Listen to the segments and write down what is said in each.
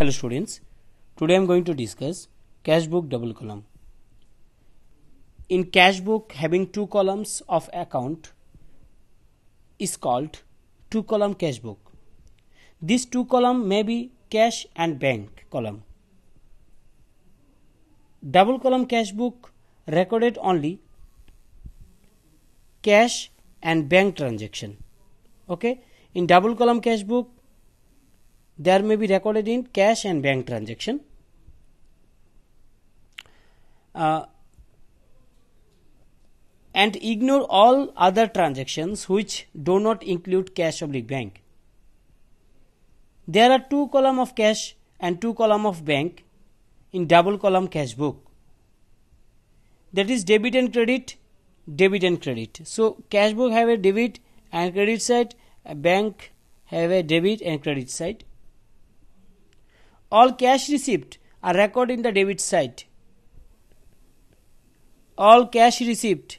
Hello students, today I am going to discuss cash book double column. In cash book having two columns of account is called two column cash book. This two column may be cash and bank column. Double column cash book recorded only cash and bank transaction. Okay, in double column cash book there may be recorded in cash and bank transaction. Uh, and ignore all other transactions which do not include cash the bank. There are two column of cash and two column of bank in double column cash book. That is debit and credit, debit and credit. So cash book have a debit and credit side, bank have a debit and credit side. All cash received are recorded in the debit side. All cash received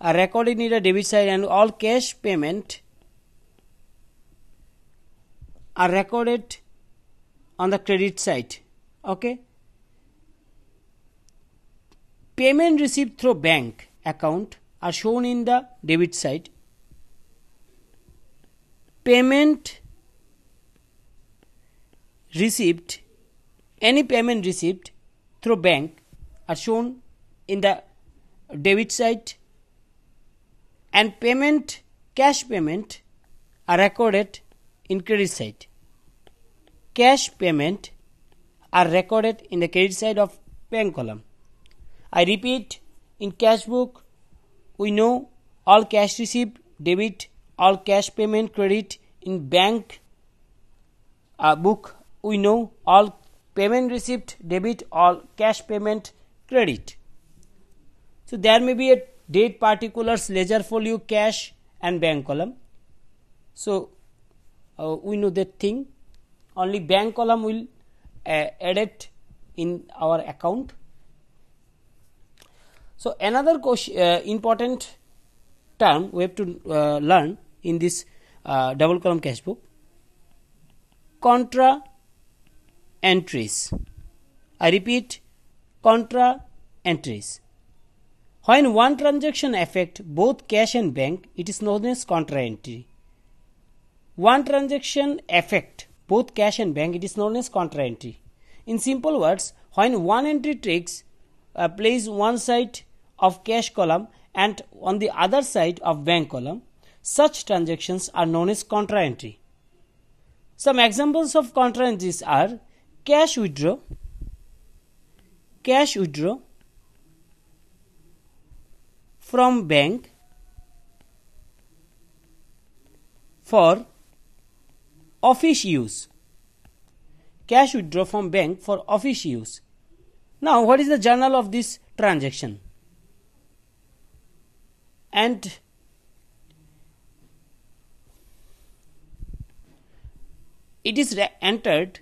are recorded in the debit side and all cash payment are recorded on the credit side. Okay. Payment received through bank account are shown in the debit side. Payment received, any payment received through bank are shown in the debit side and payment cash payment are recorded in credit side cash payment are recorded in the credit side of bank column i repeat in cash book we know all cash receipt debit all cash payment credit in bank uh, book we know all payment received debit all cash payment credit so there may be a date particulars ledger folio cash and bank column so uh, we know that thing only bank column will uh, added in our account so another uh, important term we have to uh, learn in this uh, double column cash book contra entries. I repeat, contra entries. When one transaction affects both cash and bank, it is known as contra entry. One transaction affect both cash and bank, it is known as contra entry. In simple words, when one entry takes uh, place one side of cash column and on the other side of bank column, such transactions are known as contra entry. Some examples of contra entries are cash withdraw cash withdraw from bank for office use cash withdraw from bank for office use now what is the journal of this transaction and it is entered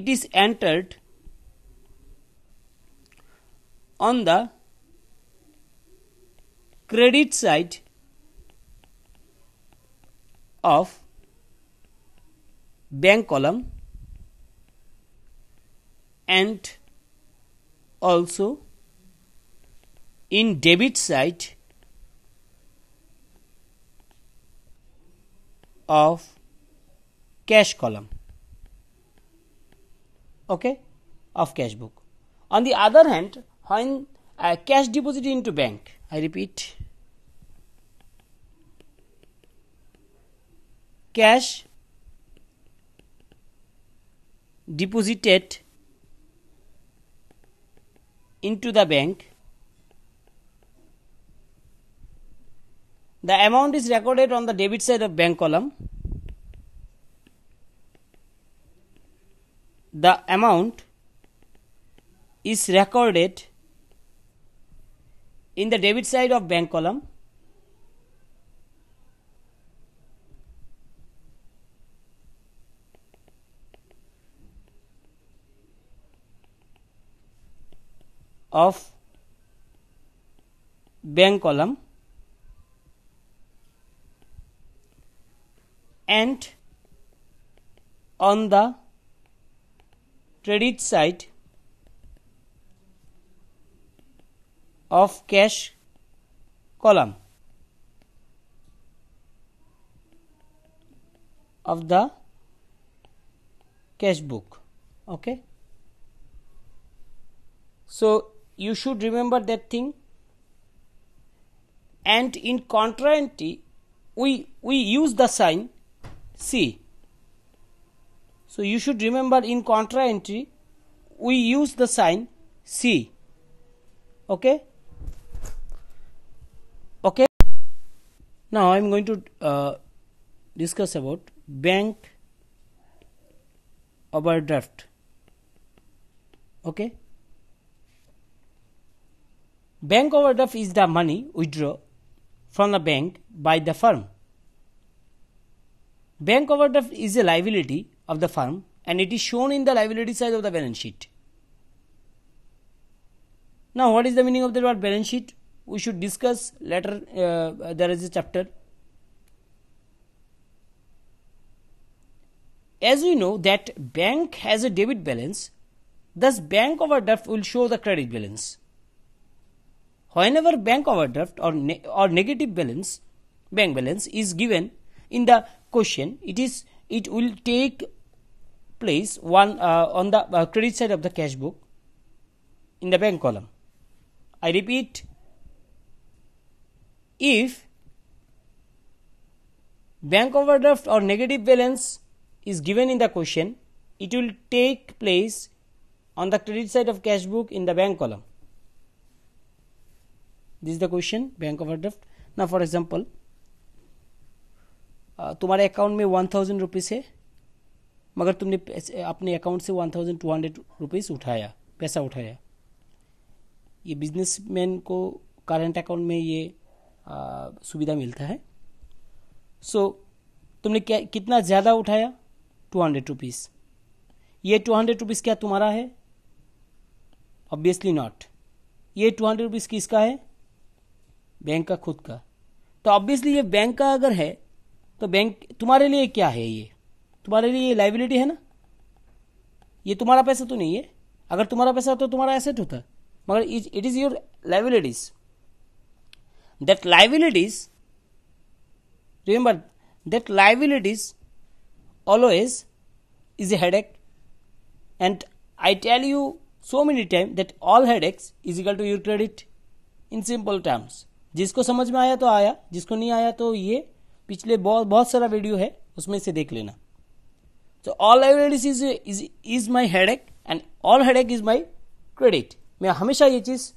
it is entered on the credit side of bank column and also in debit side of cash column okay, of cash book. On the other hand, when a cash deposit into bank, I repeat, cash deposited into the bank the amount is recorded on the debit side of bank column the amount is recorded in the debit side of bank column of bank column and on the credit side of cash column of the cash book okay so you should remember that thing and in contrariety we we use the sign c so you should remember in contra entry, we use the sign C. Okay. Okay. Now I am going to uh, discuss about bank overdraft. Okay. Bank overdraft is the money withdraw from the bank by the firm. Bank overdraft is a liability of the firm and it is shown in the liability side of the balance sheet. Now, what is the meaning of the word balance sheet? We should discuss later. Uh, there is a chapter. As we know that bank has a debit balance, thus bank overdraft will show the credit balance. Whenever bank overdraft or ne or negative balance, bank balance is given in the question, it is it will take place one uh, on the uh, credit side of the cash book in the bank column. I repeat, if bank overdraft or negative balance is given in the question, it will take place on the credit side of cash book in the bank column. This is the question, bank overdraft. Now, for example, uh, tomorrow account में 1000 rupees Hai. मगर तुमने अपने account से one thousand two hundred rupees उठाया पैसा उठाया ये businessman को करंट अकाउंट में ये सुविधा मिलता है सो so, तुमने क्या कितना ज़्यादा उठाया टू हंड्रेड रुपीज़ ये टू हंड्रेड रुपीज़ क्या तुम्हारा है ऑब्वियसली नॉट ये टू हंड्रेड रुपीज़ किसका है बैंक का खुद का तो ऑब्वियसली ये बैंक का अगर है तो बैंक तुम्हारे लिए क्या है ये तुम्हारे लिए ये लाइबिलिटी है ना ये तुम्हारा पैसा तो नहीं है अगर तुम्हारा पैसा होता तो तुम्हारा एसेट होता मगर it is your liabilities that liabilities remember that liabilities always a head and I tell you so many time that all head X is equal to your credit in simple terms जिसको समझ में आया तो आया जिसको नहीं आया तो ये पिछले बहुत बहुत सारा वीडियो है उसमें से देख लेना So all liabilities is is is my headache and all headache is my credit. मैं हमेशा ये चीज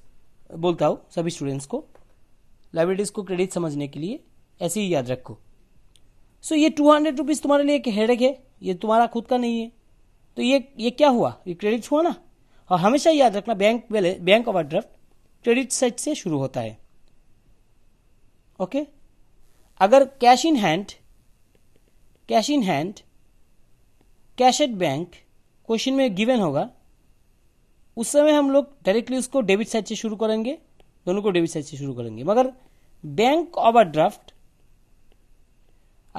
बोलता हूँ सभी स्टूडेंट्स को लाइब्रेटीज को क्रेडिट समझने के लिए ऐसे ही याद रखो सो so, ये टू हंड्रेड रुपीज तुम्हारे लिए एक हेडेक है ये तुम्हारा खुद का नहीं है तो ये ये क्या हुआ ये क्रेडिट हुआ ना और हमेशा याद रखना बैंक वाले bank of draft credit side से शुरू होता है ओके okay? अगर cash in hand cash in hand at bank question में गिवन होगा उस समय हम लोग डायरेक्टली उसको डेबिट साइड से शुरू करेंगे दोनों को डेबिट साइड से शुरू करेंगे मगर बैंक ड्राफ्ट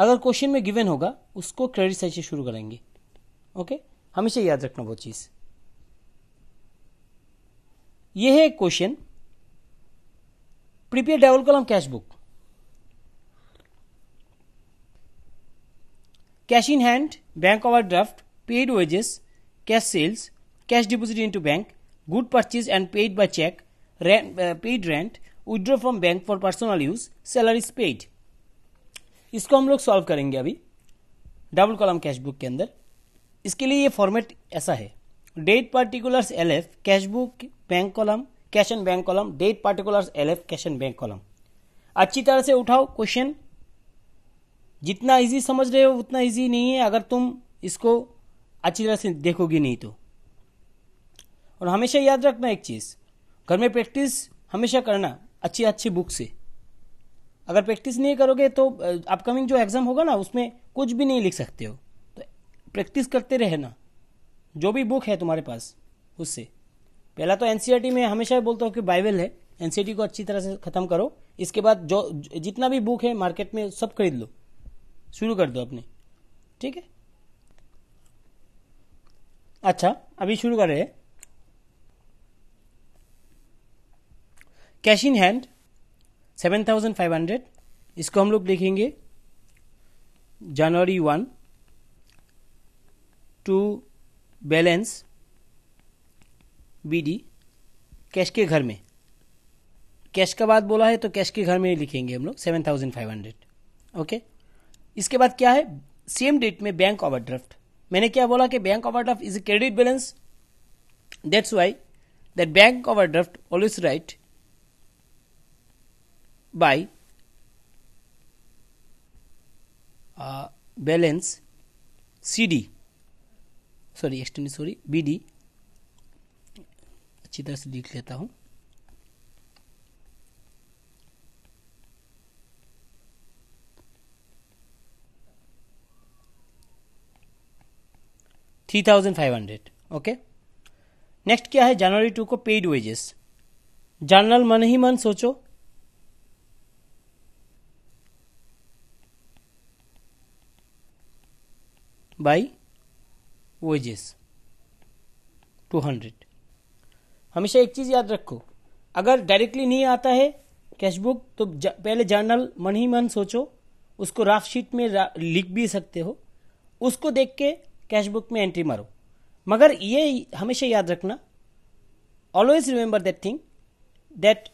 अगर क्वेश्चन में गिवन होगा उसको क्रेडिट साइड से शुरू करेंगे ओके हमेशा याद रखना वो चीज ये है question prepare double column cash book cash in hand bank draft paid wages cash sales cash deposit into bank good purchase and paid by cheque paid rent paid from bank for personal use salaries paid इसको हम लोग solve करेंगे अभी double column cash book के अंदर इसके लिए ये फॉर्मेट ऐसा है date particulars L F cash book bank column cash and bank column date particulars L F cash and bank column अच्छी तरह से उठाओ क्वेश्चन जितना इजी समझ रहे हो उतना इजी नहीं है अगर तुम इसको अच्छी तरह से देखोगे नहीं तो और हमेशा याद रखना एक चीज़ घर में प्रैक्टिस हमेशा करना अच्छी अच्छी बुक से अगर प्रैक्टिस नहीं करोगे तो अपकमिंग जो एग्ज़ाम होगा ना उसमें कुछ भी नहीं लिख सकते हो तो प्रैक्टिस करते रहना जो भी बुक है तुम्हारे पास उससे पहला तो एन में हमेशा बोलता हूँ कि बाइबल है एन को अच्छी तरह से ख़त्म करो इसके बाद जो जितना भी बुक है मार्केट में सब खरीद लो शुरू कर दो अपने ठीक है अच्छा अभी शुरू कर रहे हैं cash in hand seven thousand five hundred इसको हम लोग देखेंगे January one two balance B D cash के घर में कैश का बात बोला है तो कैश के घर में ही लिखेंगे हम लोग seven thousand five hundred okay इसके बाद क्या है सेम डेट में बैंक ओवरड्राफ्ट मैंने क्या बोला कि bank overdraft is a credit balance that's why that bank overdraft always right balance C D sorry extend sorry B D अच्छी तरह से लिख लेता हूं three thousand five hundred okay next क्या है जनवरी टू को पेड वेजेस जनरल मन ही मन सोचो बाई वेजेस टू हंड्रेड हमेशा एक चीज़ याद रखो अगर डायरेक्टली नहीं आता है कैशबुक तो जा, पहले जर्नल मन ही मन सोचो उसको राफ शीट में लिख भी सकते हो उसको देख के कैश बुक में एंट्री मारो मगर ये हमेशा याद रखना always remember that thing that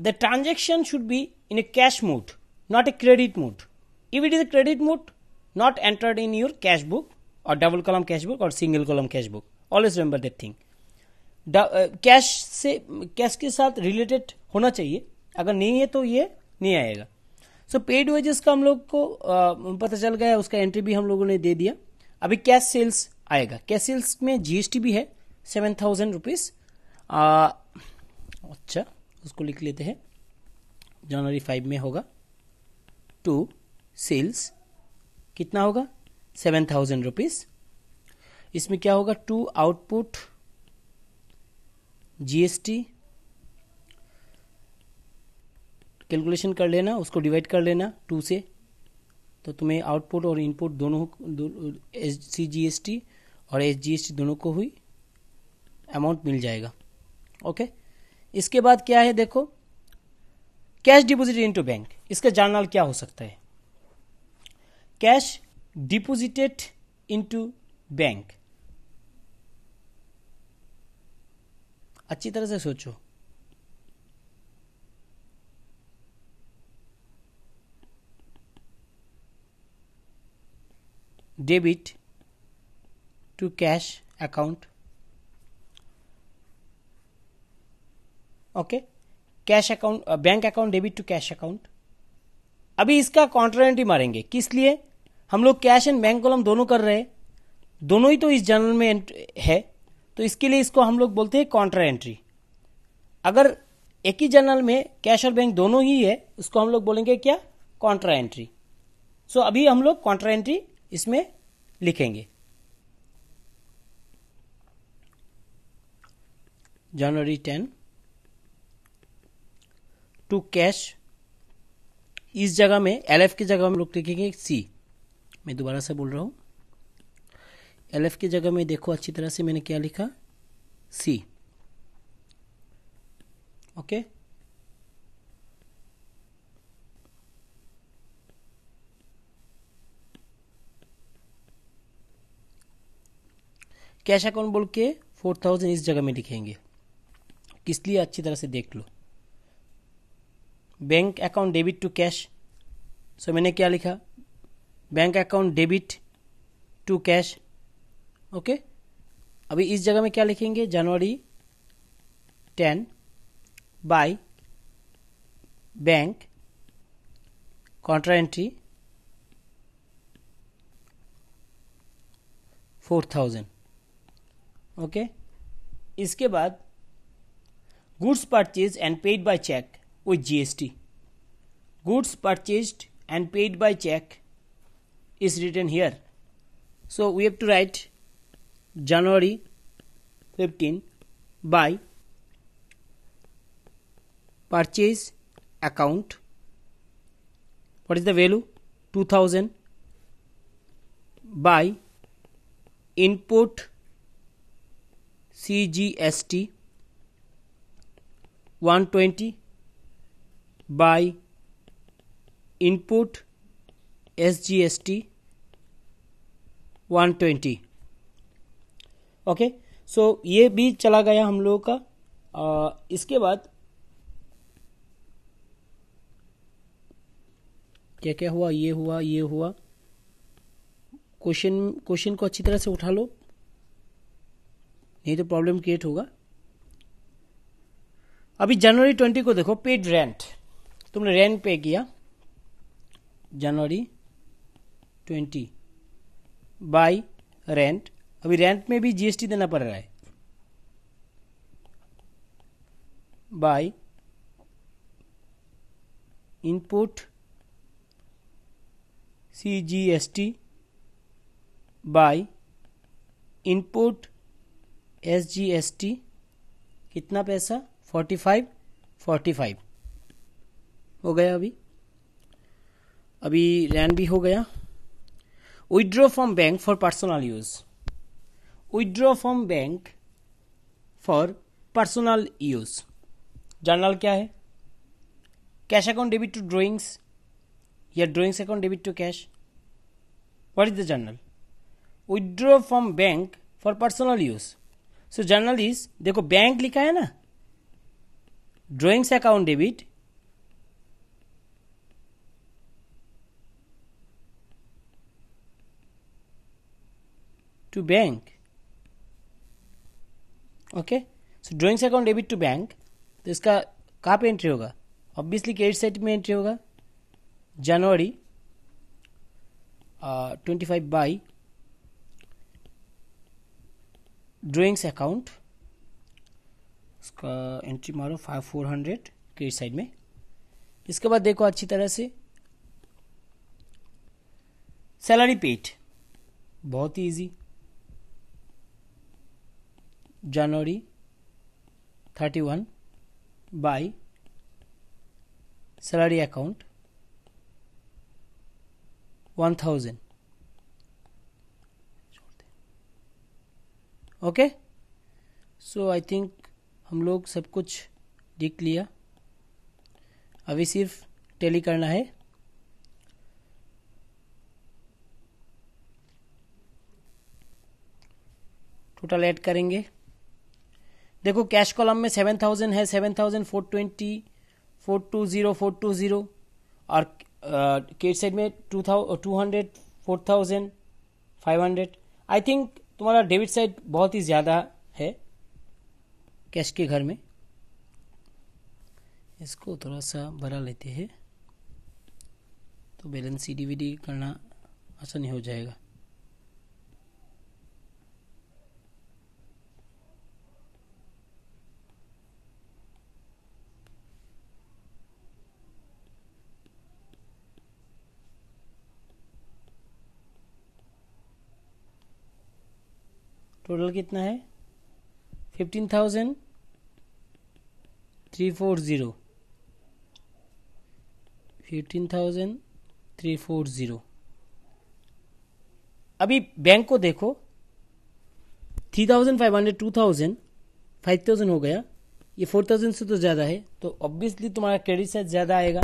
the transaction should be in a cash mood not a credit mood if it is a credit mood not entered in your cash book और double column cash book और single column cash book always remember that thing cash से cash के साथ related होना चाहिए अगर नहीं है तो ये नहीं आएगा सो पेड वेजेस का हम लोग को uh, पता चल गया उसका एंट्री भी हम लोगों ने दे दिया अभी कैश सेल्स आएगा कैश सेल्स में जीएसटी भी है सेवन थाउजेंड रुपीज अच्छा उसको लिख लेते हैं जनवरी फाइव में होगा टू सेल्स कितना होगा सेवन थाउजेंड रुपीज इसमें क्या होगा टू आउटपुट जीएसटी कैलकुलेशन कर लेना उसको डिवाइड कर लेना टू से तो तुम्हें आउटपुट और इनपुट दोनों S C G S T और एस जी एस टी दोनों को हुई अमाउंट मिल जाएगा ओके इसके बाद क्या है देखो कैश डिपोजिटेड इनटू बैंक इसका जर्नल क्या हो सकता है कैश डिपोजिटेड इनटू बैंक अच्छी तरह से सोचो debit to cash account okay cash account bank account debit to cash account अभी इसका ही मारेंगे किस लिए हम लोग कैश एंड बैंक कॉलम दोनों कर रहे हैं दोनों ही तो इस जर्नल में है तो इसके लिए इसको हम लोग बोलते हैं कॉन्ट्रा एंट्री अगर एक ही जर्नल में कैश और बैंक दोनों ही है उसको हम लोग बोलेंगे क्या कॉन्ट्रा एंट्री सो अभी हम लोग कॉन्ट्रा एंट्री इसमें लिखेंगे जनवरी टेन टू कैश इस जगह में एल एफ की जगह हम लोग लिखेंगे सी मैं दोबारा से बोल रहा हूँ एल एफ की जगह में देखो अच्छी तरह से मैंने क्या लिखा C okay okay? Cash account बोल के फोर थाउजेंड इस जगह में लिखेंगे किस लिए अच्छी तरह से देख लो bank account debit to cash so मैंने क्या लिखा bank account debit to cash okay अभी इस जगह में क्या लिखेंगे January ten by bank contra entry four thousand okay इसके बाद goods purchase and paid by cheque with GST goods purchase and paid by cheque is written here so we have to write January fifteen by purchase account what is the value two thousand bye input C G S T one twenty by input S G S T one twenty okay so ये भी चला गया हम लोगों का आ, इसके बाद क्या क्या हुआ ये हुआ ये हुआ क्वेश्चन क्वेश्चन को अच्छी तरह से उठा लो नहीं तो प्रॉब्लम क्रिएट होगा अभी जनवरी ट्वेंटी को देखो पेड रेंट तुमने रेंट पे किया जनवरी ट्वेंटी बाय रेंट अभी रेंट में भी जीएसटी देना पड़ रहा है by input C G S T by input S G S T कितना पैसा फोर्टी फाइव फोर्टी फाइव हो गया अभी अभी लैंड भी हो गया withdraw from bank for personal use withdraw from bank for personal use journal क्या है cash account debit to drawings या drawings account debit to cash what is the journal withdraw from bank for personal use so journal is देखो bank लिखा है ना drawings account debit to bank okay so drawings account debit to bank तो इसका कहाँ पे entry होगा obviously credit side में एंट्री होगा January twenty five by drawings account उसका एंट्री मारो फाइव फोर हंड्रेड के साइड में इसके बाद देखो अच्छी तरह से सैलरी पेड बहुत ही easy January thirty one by salary account one thousand okay so I think हम लोग सब कुछ देख लिया अभी सिर्फ टेली करना है टोटल ऐड करेंगे देखो कैश कॉलम में सेवन थाउजेंड है seven thousand four twenty four two zero four two zero और uh, साइड में two thou two hundred four thousand five hundred I think तुम्हारा डेबिट साइड बहुत ही ज़्यादा है कैश के घर में इसको थोड़ा सा बढ़ा लेते हैं तो बैलेंस सी डी करना आसानी हो जाएगा टोटल कितना है fifteen thousand three four zero fifteen thousand three four zero अभी बैंक को देखो three thousand five hundred two thousand five thousand हो गया ये फोर थाउजेंड से तो ज़्यादा है तो ऑब्वियसली तुम्हारा क्रेडिट साइज ज़्यादा आएगा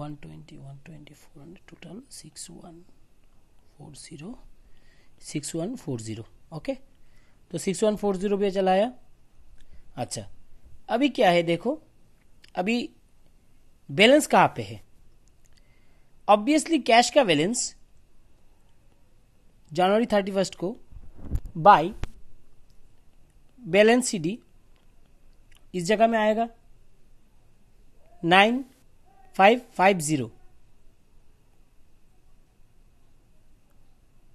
one twenty one twenty four hundred total six one four zero six one four zero okay तो सिक्स वन फोर जीरो पे चलाया अच्छा अभी क्या है देखो अभी बैलेंस कहाँ पे है ऑब्वियसली कैश का बैलेंस जनवरी थर्टी फर्स्ट को बाई बैलेंस सीडी डी इस जगह में आएगा नाइन फाइव फाइव जीरो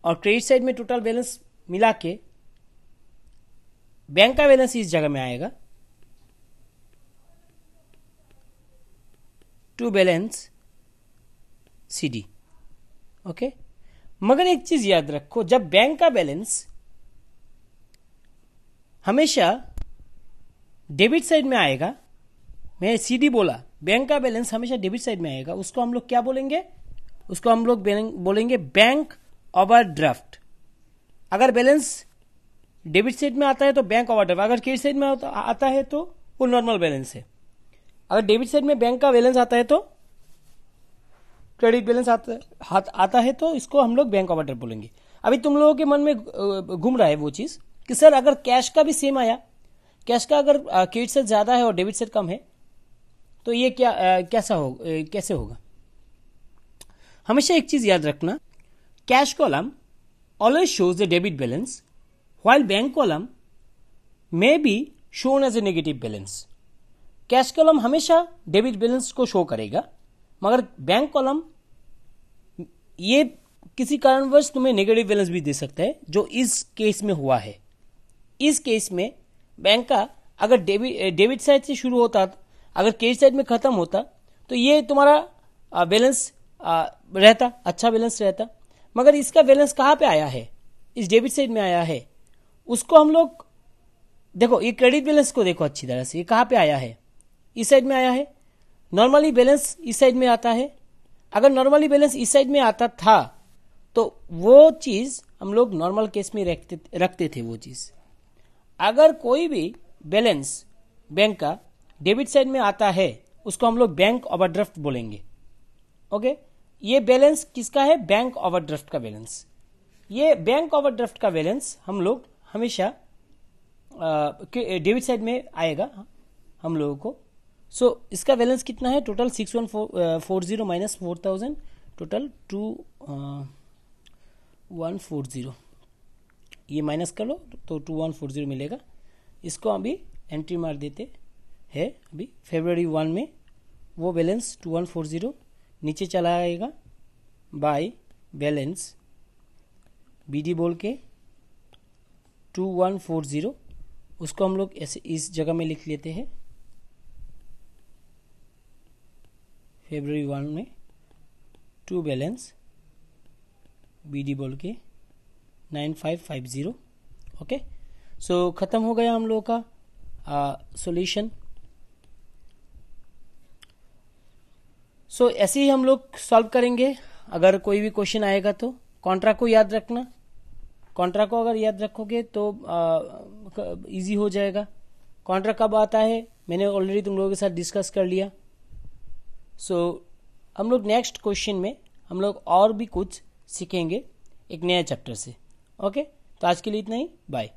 और क्रेडिट साइड में टोटल बैलेंस मिला के बैंक का बैलेंस इस जगह में आएगा to balance C D okay मगर एक चीज याद रखो जब बैंक का बैलेंस हमेशा डेबिट साइड में आएगा मैं सीडी बोला बैंक का बैलेंस हमेशा डेबिट साइड में आएगा उसको हम लोग क्या बोलेंगे उसको हम लोग बोलेंगे बैंक ओवर ड्राफ्ट अगर बैलेंस डेबिट साइड में आता है तो बैंक ओवरड्राफ्ट अगर क्रेडिट साइड में आता है तो वो नॉर्मल बैलेंस है अगर डेबिट साइड में बैंक का बैलेंस आता है तो क्रेडिट बैलेंस आता है तो इसको हम लोग बैंक ऑर्डर बोलेंगे अभी तुम लोगों के मन में घूम रहा है वो चीज कि सर अगर कैश का भी सेम आया कैश का अगर क्रेडिट सेट ज्यादा है और डेबिट सेट कम है तो ये क्या आ, कैसा हो कैसे होगा हमेशा एक चीज याद रखना cash column always shows the debit balance while bank column may be shown as a negative balance. Cash column हमेशा डेबिट बैलेंस को शो करेगा मगर बैंक कॉलम ये किसी कारणवश तुम्हें नेगेटिव बैलेंस भी दे सकता है जो इस केस में हुआ है इस केस में बैंक का अगर डेबिट डेबिट साइड से शुरू होता अगर कैश साइड में खत्म होता तो ये तुम्हारा बैलेंस रहता अच्छा बैलेंस रहता मगर इसका बैलेंस कहाँ पे आया है इस डेबिट साइड में आया है उसको हम लोग देखो ये क्रेडिट बैलेंस को देखो अच्छी तरह से ये कहाँ पे आया है इस साइड में आया है नॉर्मली बैलेंस इस साइड में आता है अगर नॉर्मली बैलेंस इस साइड में आता था तो वो चीज़ हम लोग नॉर्मल केस में रखते रखते थे वो चीज़ अगर कोई भी बैलेंस बैंक का डेबिट साइड में आता है उसको हम लोग बैंक ओवरड्राफ्ट बोलेंगे ओके ये बैलेंस किसका है बैंक ओवरड्राफ्ट का बैलेंस ये बैंक ओवरड्राफ्ट का बैलेंस हम लोग हमेशा डेबिट साइड में आएगा हम लोगों को सो so, इसका बैलेंस कितना है total six one four four zero minus four thousand total two one four zero ये माइनस कर लो तो टू वन फोर जीरो मिलेगा इसको अभी एंट्री मार देते हैं अभी फेबररी वन में वो balance two one four zero नीचे चला आएगा बाय बैलेंस बीडी बोल के टू वन फोर ज़ीरो उसको हम लोग ऐसे इस जगह में लिख लेते हैं फेबररी वन में टू बैलेंस बीडी बोल के nine five five zero okay so ख़त्म हो गया हम लोग का सोल्यूशन uh, सो so, ऐसे ही हम लोग सॉल्व करेंगे अगर कोई भी क्वेश्चन आएगा तो कॉन्ट्रा को याद रखना कॉन्ट्रा को अगर याद रखोगे तो इजी हो जाएगा कॉन्ट्रा कब आता है मैंने ऑलरेडी तुम लोगों के साथ डिस्कस कर लिया सो so, हम लोग नेक्स्ट क्वेश्चन में हम लोग और भी कुछ सीखेंगे एक नया चैप्टर से ओके तो आज के लिए इतना ही बाय